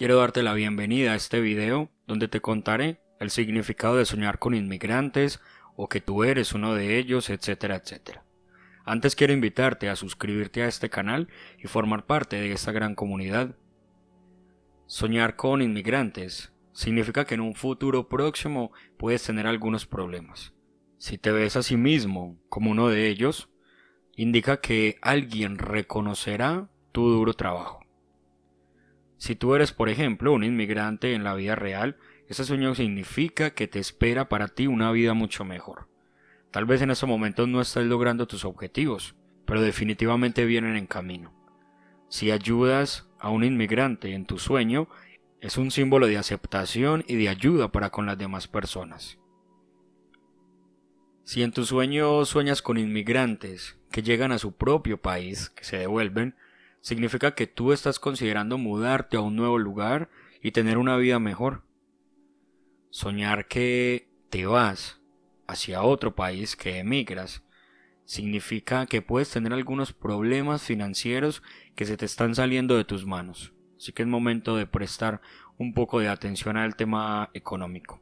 Quiero darte la bienvenida a este video donde te contaré el significado de soñar con inmigrantes o que tú eres uno de ellos, etcétera, etcétera. Antes quiero invitarte a suscribirte a este canal y formar parte de esta gran comunidad. Soñar con inmigrantes significa que en un futuro próximo puedes tener algunos problemas. Si te ves a sí mismo como uno de ellos, indica que alguien reconocerá tu duro trabajo. Si tú eres, por ejemplo, un inmigrante en la vida real, ese sueño significa que te espera para ti una vida mucho mejor. Tal vez en esos momentos no estés logrando tus objetivos, pero definitivamente vienen en camino. Si ayudas a un inmigrante en tu sueño, es un símbolo de aceptación y de ayuda para con las demás personas. Si en tu sueño sueñas con inmigrantes que llegan a su propio país, que se devuelven, significa que tú estás considerando mudarte a un nuevo lugar y tener una vida mejor. Soñar que te vas hacia otro país, que emigras, significa que puedes tener algunos problemas financieros que se te están saliendo de tus manos. Así que es momento de prestar un poco de atención al tema económico.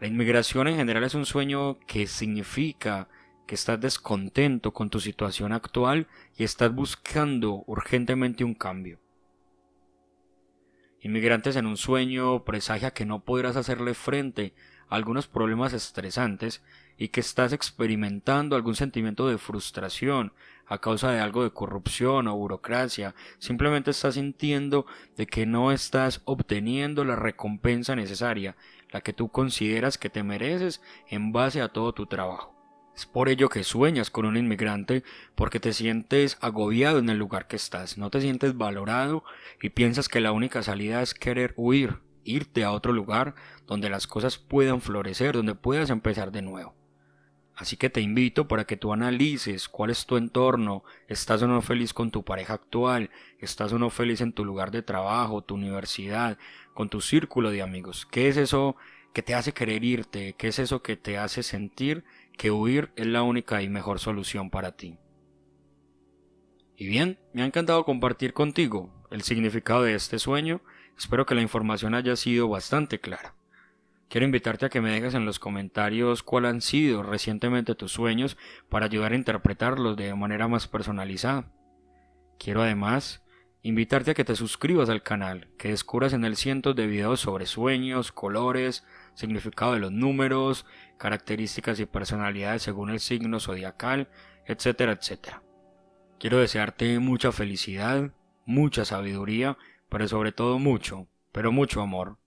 La inmigración en general es un sueño que significa estás descontento con tu situación actual y estás buscando urgentemente un cambio. Inmigrantes en un sueño presagia que no podrás hacerle frente a algunos problemas estresantes y que estás experimentando algún sentimiento de frustración a causa de algo de corrupción o burocracia, simplemente estás sintiendo de que no estás obteniendo la recompensa necesaria, la que tú consideras que te mereces en base a todo tu trabajo. Es por ello que sueñas con un inmigrante porque te sientes agobiado en el lugar que estás, no te sientes valorado y piensas que la única salida es querer huir, irte a otro lugar donde las cosas puedan florecer, donde puedas empezar de nuevo. Así que te invito para que tú analices cuál es tu entorno, estás o no feliz con tu pareja actual, estás o no feliz en tu lugar de trabajo, tu universidad, con tu círculo de amigos. ¿Qué es eso que te hace querer irte? ¿Qué es eso que te hace sentir que huir es la única y mejor solución para ti. Y bien, me ha encantado compartir contigo el significado de este sueño, espero que la información haya sido bastante clara. Quiero invitarte a que me dejes en los comentarios cuáles han sido recientemente tus sueños para ayudar a interpretarlos de manera más personalizada. Quiero además invitarte a que te suscribas al canal, que descubras en el cientos de videos sobre sueños, colores, significado de los números, características y personalidades según el signo zodiacal, etcétera, etcétera. Quiero desearte mucha felicidad, mucha sabiduría, pero sobre todo mucho, pero mucho amor.